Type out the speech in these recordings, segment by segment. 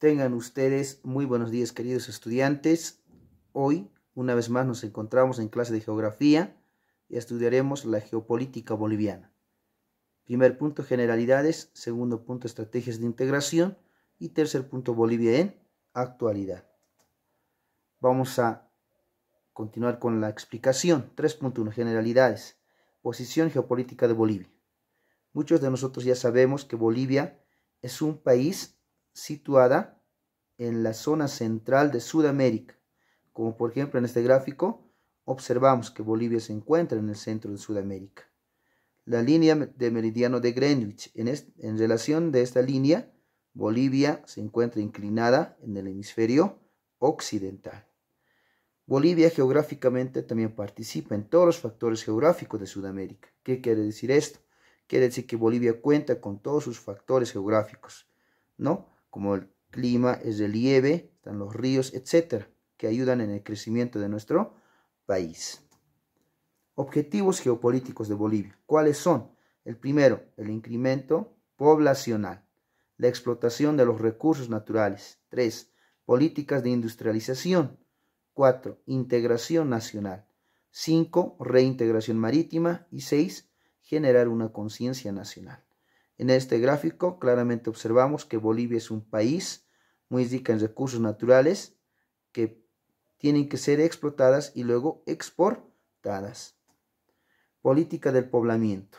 Tengan ustedes muy buenos días queridos estudiantes. Hoy, una vez más, nos encontramos en clase de geografía y estudiaremos la geopolítica boliviana. Primer punto, generalidades. Segundo punto, estrategias de integración. Y tercer punto, Bolivia en actualidad. Vamos a continuar con la explicación. 3.1, generalidades. Posición geopolítica de Bolivia. Muchos de nosotros ya sabemos que Bolivia es un país situada en la zona central de Sudamérica. Como por ejemplo en este gráfico observamos que Bolivia se encuentra en el centro de Sudamérica. La línea de meridiano de Greenwich. En, relación de esta línea, Bolivia se encuentra inclinada en el hemisferio occidental. Bolivia geográficamente también participa en todos los factores geográficos de Sudamérica. ¿Qué quiere decir esto? Quiere decir que Bolivia cuenta con todos sus factores geográficos, ¿no? como el clima, es relieve, están los ríos, etcétera, que ayudan en el crecimiento de nuestro país. Objetivos geopolíticos de Bolivia. ¿Cuáles son? El primero, el incremento poblacional. La explotación de los recursos naturales. Tres, Políticas de industrialización. Cuatro, Integración nacional. Cinco, Reintegración marítima. Y seis, Generar una conciencia nacional. En este gráfico claramente observamos que Bolivia es un país muy rico en recursos naturales que tienen que ser explotadas y luego exportadas. Política del poblamiento.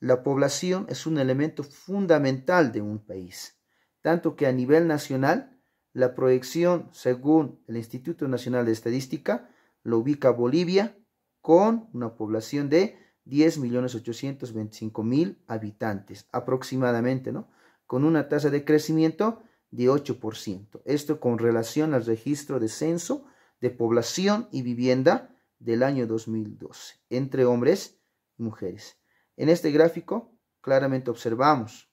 La población es un elemento fundamental de un país, tanto que a nivel nacional, la proyección, según el Instituto Nacional de Estadística, lo ubica Bolivia con una población de 10.825.000 habitantes aproximadamente, ¿no? Con una tasa de crecimiento de 8%. Esto con relación al registro de censo de población y vivienda del año 2012 entre hombres y mujeres. En este gráfico claramente observamos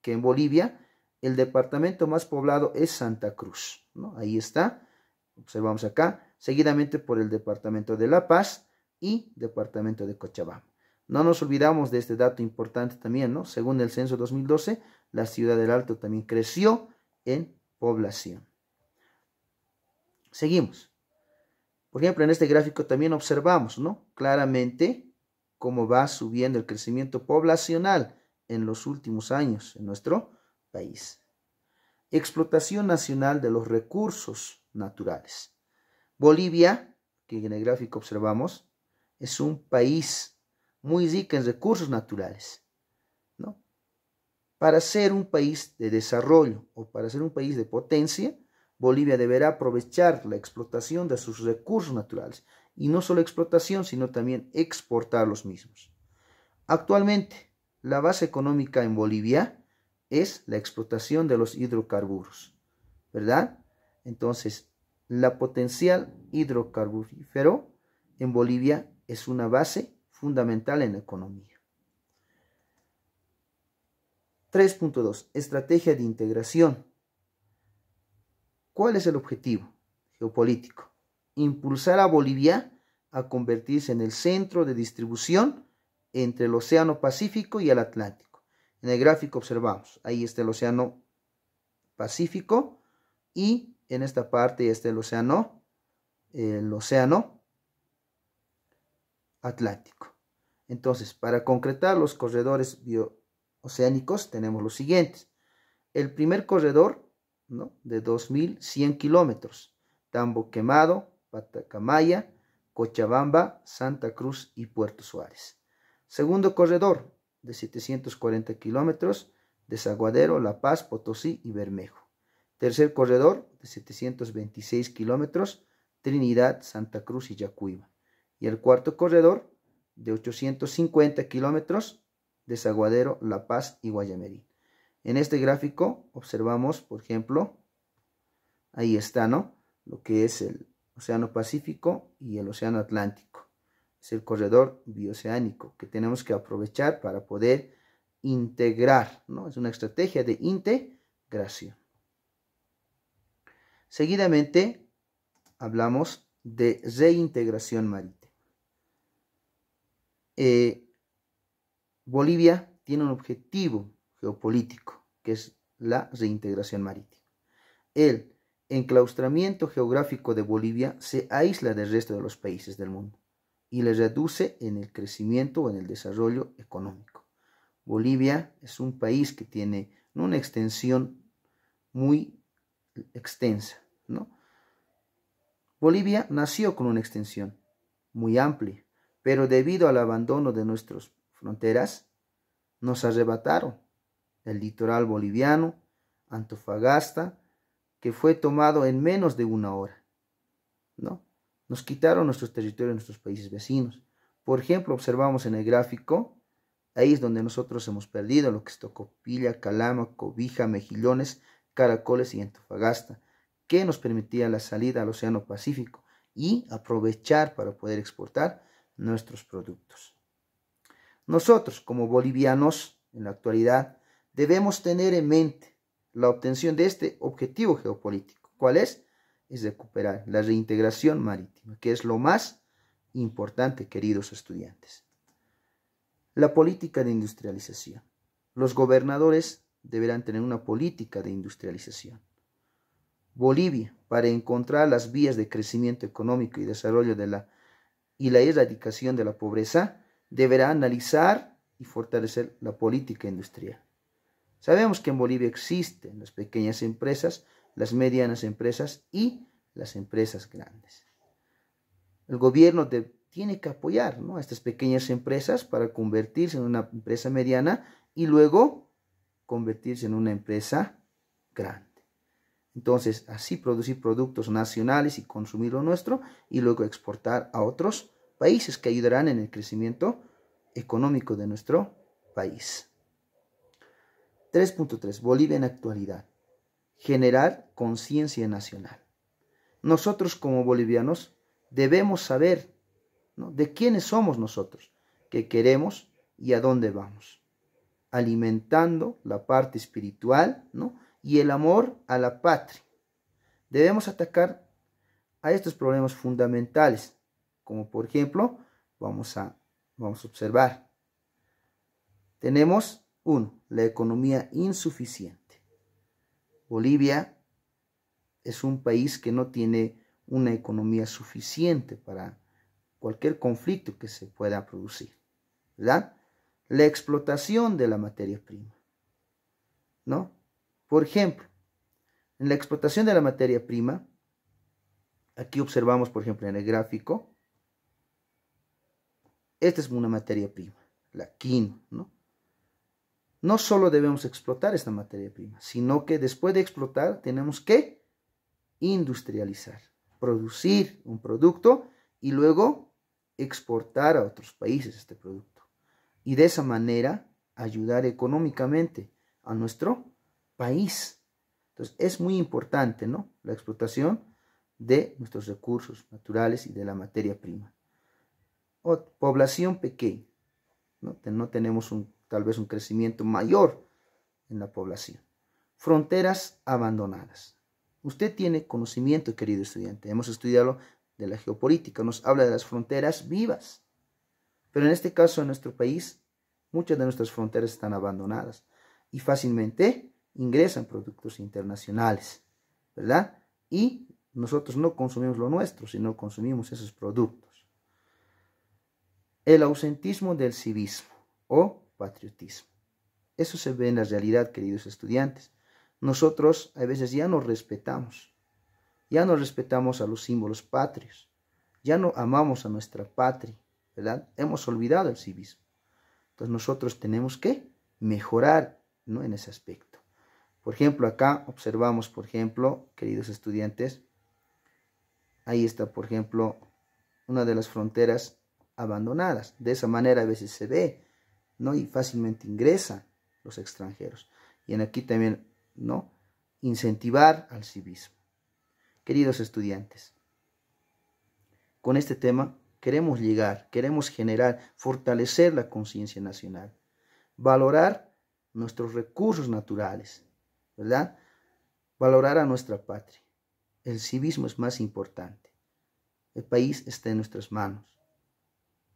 que en Bolivia el departamento más poblado es Santa Cruz. ¿no? Ahí está, observamos acá, seguidamente por el departamento de La Paz y departamento de Cochabamba. No nos olvidamos de este dato importante también, ¿no? Según el censo 2012, la ciudad del Alto también creció en población. Seguimos. Por ejemplo, en este gráfico también observamos, ¿no? Claramente cómo va subiendo el crecimiento poblacional en los últimos años en nuestro país. Explotación nacional de los recursos naturales. Bolivia, que en el gráfico observamos, es un país muy rica en recursos naturales. ¿no? Para ser un país de desarrollo o para ser un país de potencia, Bolivia deberá aprovechar la explotación de sus recursos naturales y no solo explotación, sino también exportar los mismos. Actualmente, la base económica en Bolivia es la explotación de los hidrocarburos, ¿verdad? Entonces, la potencial hidrocarburífero en Bolivia es una base fundamental en la economía. 3.2. Estrategia de integración. ¿Cuál es el objetivo geopolítico? Impulsar a Bolivia a convertirse en el centro de distribución entre el Océano Pacífico y el Atlántico. En el gráfico observamos, ahí está el Océano Pacífico y en esta parte está el Océano, el Océano Atlántico. Entonces, para concretar los corredores bioceánicos tenemos los siguientes. El primer corredor ¿no? de 2.100 kilómetros, Tambo Quemado, Patacamaya, Cochabamba, Santa Cruz y Puerto Suárez. Segundo corredor de 740 kilómetros, Desaguadero, La Paz, Potosí y Bermejo. Tercer corredor de 726 kilómetros, Trinidad, Santa Cruz y Yacuiba. Y el cuarto corredor de 850 kilómetros de La Paz y Guayamerín. En este gráfico observamos, por ejemplo, ahí está, ¿no? Lo que es el Océano Pacífico y el Océano Atlántico. Es el corredor bioceánico que tenemos que aprovechar para poder integrar, ¿no? Es una estrategia de integración. Seguidamente hablamos de reintegración marítima. Eh, Bolivia tiene un objetivo geopolítico, que es la reintegración marítima. El enclaustramiento geográfico de Bolivia se aísla del resto de los países del mundo y le reduce en el crecimiento o en el desarrollo económico. Bolivia es un país que tiene una extensión muy extensa, ¿no? Bolivia nació con una extensión muy amplia, pero debido al abandono de nuestras fronteras, nos arrebataron el litoral boliviano, Antofagasta, que fue tomado en menos de una hora. ¿no? Nos quitaron nuestros territorios, nuestros países vecinos. Por ejemplo, observamos en el gráfico, ahí es donde nosotros hemos perdido lo que es Tocopilla, Calama, Cobija, Mejillones, Caracoles y Antofagasta, que nos permitía la salida al Océano Pacífico y aprovechar para poder exportar nuestros productos. Nosotros, como bolivianos, en la actualidad, debemos tener en mente la obtención de este objetivo geopolítico. ¿Cuál es? Es recuperar la reintegración marítima, que es lo más importante, queridos estudiantes. La política de industrialización. Los gobernadores deberán tener una política de industrialización. Bolivia, para encontrar las vías de crecimiento económico y desarrollo de la y la erradicación de la pobreza, deberá analizar y fortalecer la política industrial. Sabemos que en Bolivia existen las pequeñas empresas, las medianas empresas y las empresas grandes. El gobierno tiene que apoyar a estas pequeñas empresas para convertirse en una empresa mediana y luego convertirse en una empresa grande. Entonces, así producir productos nacionales y consumir lo nuestro y luego exportar a otros países que ayudarán en el crecimiento económico de nuestro país. 3.3. Bolivia en actualidad. Generar conciencia nacional. Nosotros como bolivianos debemos saber de quiénes somos nosotros, qué queremos y a dónde vamos. Alimentando la parte espiritual, ¿no? y el amor a la patria. Debemos atacar a estos problemas fundamentales, como por ejemplo, vamos a, vamos a observar. Tenemos, uno, la economía insuficiente. Bolivia es un país que no tiene una economía suficiente para cualquier conflicto que se pueda producir, ¿verdad? La explotación de la materia prima, ¿no? Por ejemplo, en la explotación de la materia prima, aquí observamos, por ejemplo, en el gráfico, esta es una materia prima, la quinoa, ¿no? No solo debemos explotar esta materia prima, sino que después de explotar tenemos que industrializar, producir un producto y luego exportar a otros países este producto. Y de esa manera ayudar económicamente a nuestro país. Entonces es muy importante ¿no? la explotación de nuestros recursos naturales y de la materia prima. población pequeña. No, tenemos un, tal vez un crecimiento mayor en la población. Fronteras abandonadas. Usted tiene conocimiento, querido estudiante. Hemos estudiado de la geopolítica. Nos habla de las fronteras vivas. Pero en este caso, en nuestro país, muchas de nuestras fronteras están abandonadas y fácilmente ingresan productos internacionales, ¿verdad? Y nosotros no consumimos lo nuestro, sino consumimos esos productos. El ausentismo del civismo o patriotismo. Eso se ve en la realidad, queridos estudiantes. Nosotros a veces ya no respetamos, ya no respetamos a los símbolos patrios, ya no amamos a nuestra patria, ¿verdad? Hemos olvidado el civismo. Entonces nosotros tenemos que mejorar ¿no? en ese aspecto. Por ejemplo, acá observamos, por ejemplo, queridos estudiantes, ahí está, por ejemplo, una de las fronteras abandonadas. De esa manera a veces se ve, ¿no? Y fácilmente ingresan los extranjeros. Y en aquí también, ¿no? Incentivar al civismo. Queridos estudiantes, con este tema queremos llegar, queremos generar, fortalecer la conciencia nacional, valorar nuestros recursos naturales, ¿verdad? Valorar a nuestra patria. El civismo es más importante. El país está en nuestras manos.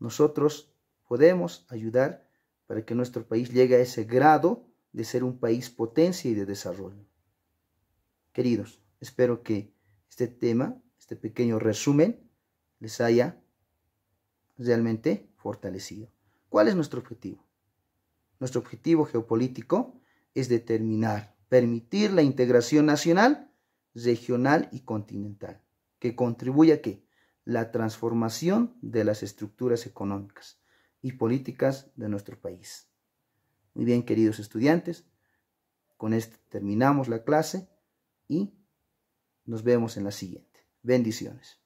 Nosotros podemos ayudar para que nuestro país llegue a ese grado de ser un país potencia y de desarrollo. Queridos, espero que este tema, este pequeño resumen, les haya realmente fortalecido. ¿Cuál es nuestro objetivo? Nuestro objetivo geopolítico es determinar permitir la integración nacional, regional y continental, que contribuya a que la transformación de las estructuras económicas y políticas de nuestro país. Muy bien, queridos estudiantes, con esto terminamos la clase y nos vemos en la siguiente. Bendiciones.